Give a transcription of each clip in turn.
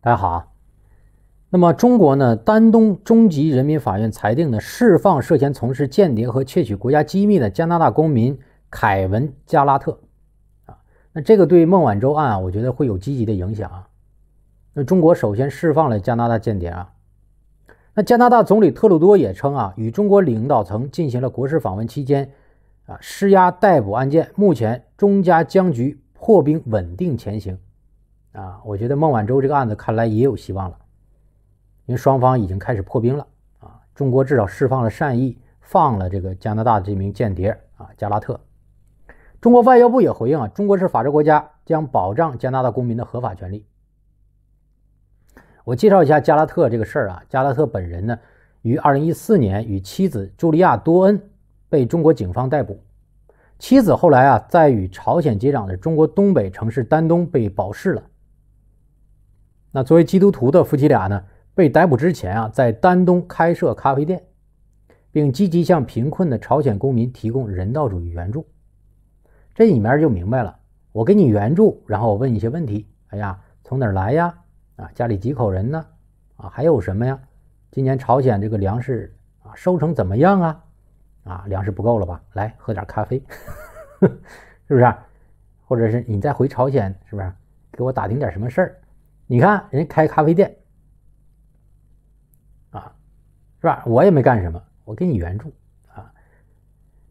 大家好啊，那么中国呢？丹东中级人民法院裁定呢，释放涉嫌从事间谍和窃取国家机密的加拿大公民凯文·加拉特啊。那这个对孟晚舟案啊，我觉得会有积极的影响啊。那中国首先释放了加拿大间谍啊。那加拿大总理特鲁多也称啊，与中国领导层进行了国事访问期间啊，施压逮捕案件，目前中加僵局破冰，稳定前行。啊，我觉得孟晚舟这个案子看来也有希望了，因为双方已经开始破冰了啊。中国至少释放了善意，放了这个加拿大这名间谍啊，加拉特。中国外交部也回应啊，中国是法治国家，将保障加拿大公民的合法权利。我介绍一下加拉特这个事儿啊，加拉特本人呢，于2014年与妻子茱莉亚·多恩被中国警方逮捕，妻子后来啊，在与朝鲜接壤的中国东北城市丹东被保释了。那作为基督徒的夫妻俩呢？被逮捕之前啊，在丹东开设咖啡店，并积极向贫困的朝鲜公民提供人道主义援助。这里面就明白了，我给你援助，然后我问一些问题。哎呀，从哪儿来呀？啊，家里几口人呢？啊，还有什么呀？今年朝鲜这个粮食啊，收成怎么样啊？啊，粮食不够了吧？来喝点咖啡，是不是？或者是你再回朝鲜，是不是？给我打听点什么事儿？你看，人家开咖啡店，啊，是吧？我也没干什么，我给你援助啊。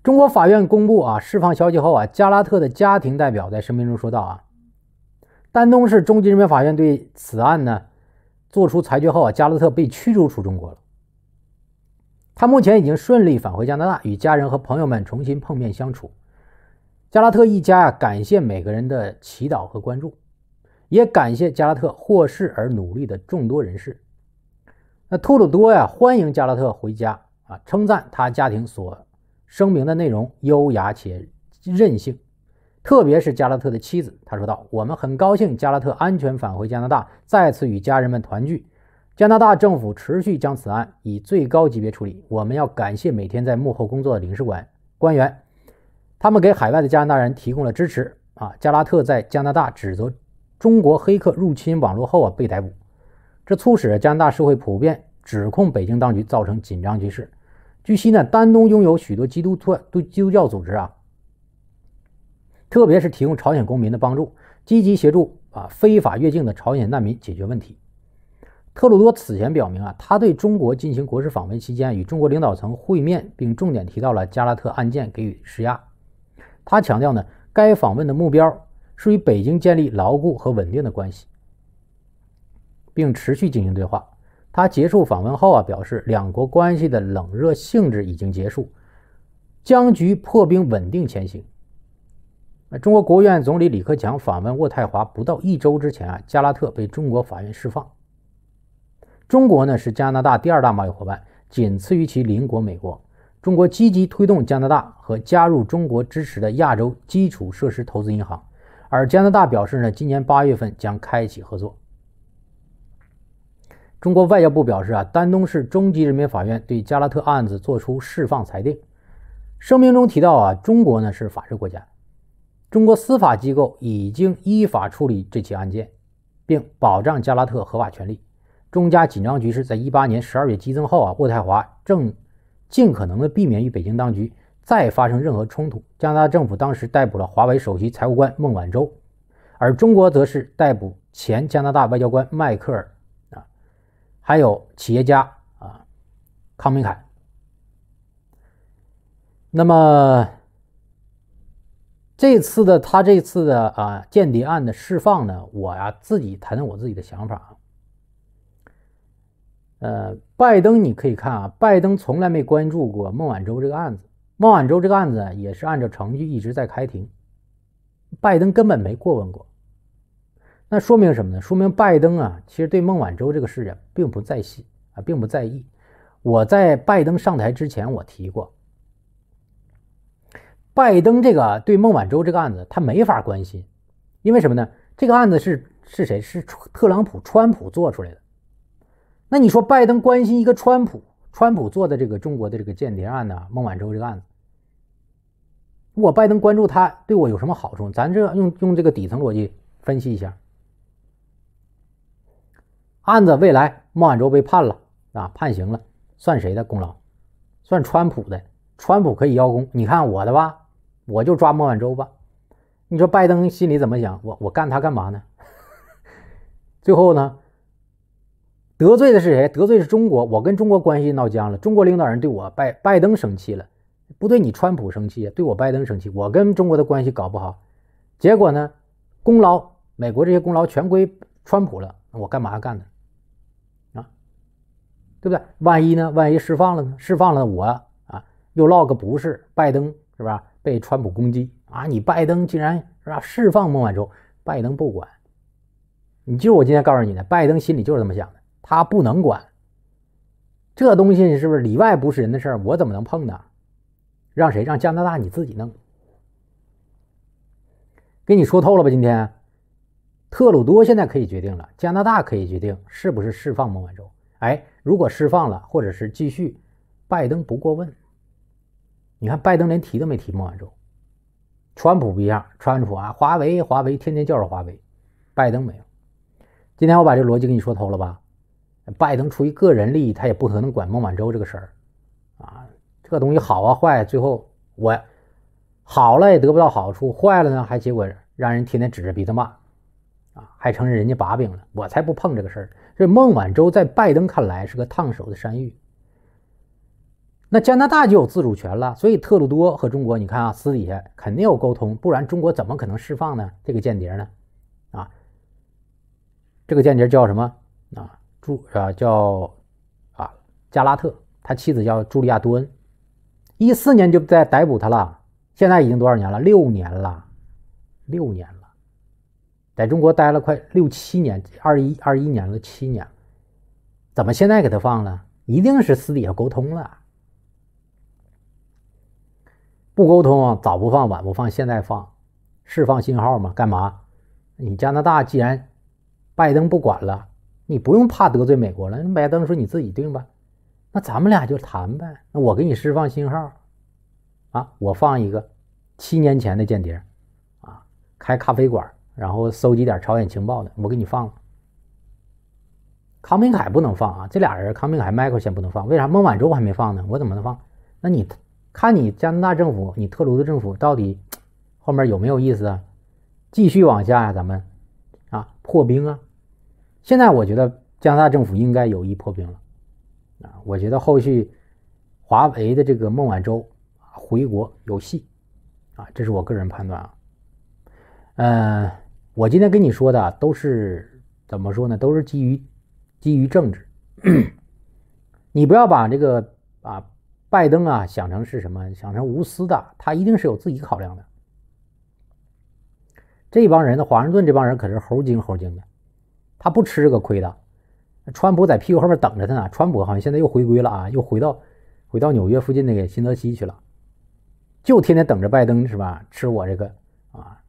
中国法院公布啊释放消息后啊，加拉特的家庭代表在声明中说道啊，丹东市中级人民法院对此案呢作出裁决后啊，加拉特被驱逐出中国了。他目前已经顺利返回加拿大，与家人和朋友们重新碰面相处。加拉特一家啊，感谢每个人的祈祷和关注。也感谢加拉特获释而努力的众多人士。那特鲁多呀，欢迎加拉特回家啊，称赞他家庭所声明的内容优雅且任性，特别是加拉特的妻子，他说道：“我们很高兴加拉特安全返回加拿大，再次与家人们团聚。加拿大政府持续将此案以最高级别处理。我们要感谢每天在幕后工作的领事馆官员，他们给海外的加拿大人提供了支持啊。加拉特在加拿大指责。”中国黑客入侵网络后啊被逮捕，这促使加拿大社会普遍指控北京当局造成紧张局势。据悉呢，丹东拥有许多基督教、基督教组织啊，特别是提供朝鲜公民的帮助，积极协助啊非法越境的朝鲜难民解决问题。特鲁多此前表明啊，他对中国进行国事访问期间与中国领导层会面，并重点提到了加拉特案件给予施压。他强调呢，该访问的目标。是与北京建立牢固和稳定的关系，并持续进行对话。他结束访问后啊，表示两国关系的冷热性质已经结束，僵局破冰，稳定前行。中国国务院总理李克强访问渥太华不到一周之前啊，加拉特被中国法院释放。中国呢是加拿大第二大贸易伙伴，仅次于其邻国美国。中国积极推动加拿大和加入中国支持的亚洲基础设施投资银行。而加拿大表示呢，今年八月份将开启合作。中国外交部表示啊，丹东市中级人民法院对加拉特案子作出释放裁定。声明中提到啊，中国呢是法治国家，中国司法机构已经依法处理这起案件，并保障加拉特合法权利。中加紧张局势在一八年十二月激增后啊，渥太华正尽可能的避免与北京当局。再发生任何冲突，加拿大政府当时逮捕了华为首席财务官孟晚舟，而中国则是逮捕前加拿大外交官迈克尔啊，还有企业家啊康明凯。那么这次的他这次的啊间谍案的释放呢，我呀自己谈谈我自己的想法。呃，拜登你可以看啊，拜登从来没关注过孟晚舟这个案子。孟晚舟这个案子也是按照程序一直在开庭，拜登根本没过问过。那说明什么呢？说明拜登啊，其实对孟晚舟这个事啊，并不在心啊，并不在意。我在拜登上台之前，我提过，拜登这个对孟晚舟这个案子，他没法关心，因为什么呢？这个案子是是谁是特朗普川普做出来的？那你说拜登关心一个川普？川普做的这个中国的这个间谍案呢，孟晚舟这个案子，如果拜登关注他，对我有什么好处？咱这用用这个底层逻辑分析一下，案子未来孟晚舟被判了啊，判刑了，算谁的功劳？算川普的，川普可以邀功。你看我的吧，我就抓孟晚舟吧。你说拜登心里怎么想？我我干他干嘛呢？最后呢？得罪的是谁？得罪是中国，我跟中国关系闹僵了。中国领导人对我拜拜登生气了，不对，你川普生气，对我拜登生气。我跟中国的关系搞不好，结果呢，功劳美国这些功劳全归川普了。我干嘛干呢？啊，对不对？万一呢？万一释放了呢？释放了我啊，又落个不是拜登是吧？被川普攻击啊！你拜登竟然，是吧？释放孟晚舟，拜登不管。你就是我今天告诉你的，拜登心里就是这么想的。他不能管，这东西是不是里外不是人的事儿？我怎么能碰呢？让谁？让加拿大你自己弄。给你说透了吧。今天，特鲁多现在可以决定了，加拿大可以决定是不是释放孟晚舟。哎，如果释放了，或者是继续，拜登不过问。你看，拜登连提都没提孟晚舟。川普不一样，川普啊，华为，华为，天天叫着华为。拜登没有。今天我把这逻辑给你说透了吧。拜登出于个人利益，他也不可能管孟晚舟这个事儿，啊，这个东西好啊坏，最后我好了也得不到好处，坏了呢还结果让人天天指着鼻子骂，啊，还成人家把柄了，我才不碰这个事儿。这孟晚舟在拜登看来是个烫手的山芋，那加拿大就有自主权了，所以特鲁多和中国你看啊，私底下肯定有沟通，不然中国怎么可能释放呢？这个间谍呢？啊，这个间谍叫什么？啊？是啊叫啊，加拉特，他妻子叫茱莉亚·多恩，一四年就在逮捕他了。现在已经多少年了？六年了，六年了，在中国待了快六七年，二一二一年了七年怎么现在给他放了？一定是私底下沟通了，不沟通早不放晚不放，现在放，释放信号嘛？干嘛？你加拿大既然拜登不管了。你不用怕得罪美国了，拜登说你自己定吧，那咱们俩就谈呗。那我给你释放信号，啊，我放一个七年前的间谍，啊，开咖啡馆然后搜集点朝鲜情报的，我给你放了。康明凯不能放啊，这俩人康明凯、迈克先不能放，为啥孟晚舟还没放呢？我怎么能放？那你看你加拿大政府，你特鲁多政府到底后面有没有意思啊？继续往下呀，咱们啊破冰啊。现在我觉得加拿大政府应该有意破冰了，啊，我觉得后续华为的这个孟晚舟啊回国有戏，啊，这是我个人判断啊。呃，我今天跟你说的都是怎么说呢？都是基于基于政治，你不要把这个啊拜登啊想成是什么？想成无私的，他一定是有自己考量的。这帮人呢，华盛顿这帮人可是猴精猴精的。他不吃这个亏的，川普在屁股后面等着他呢。川普好像现在又回归了啊，又回到回到纽约附近那个新泽西去了，就天天等着拜登是吧？吃我这个啊，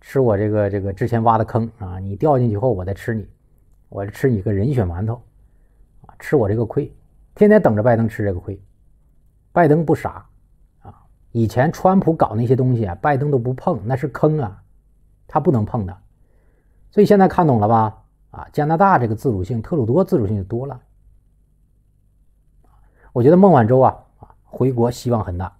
吃我这个这个之前挖的坑啊，你掉进去后我再吃你，我吃你个人血馒头啊，吃我这个亏，天天等着拜登吃这个亏。拜登不傻啊，以前川普搞那些东西啊，拜登都不碰，那是坑啊，他不能碰的。所以现在看懂了吧？啊，加拿大这个自主性，特鲁多自主性就多了。我觉得孟晚舟啊啊回国希望很大。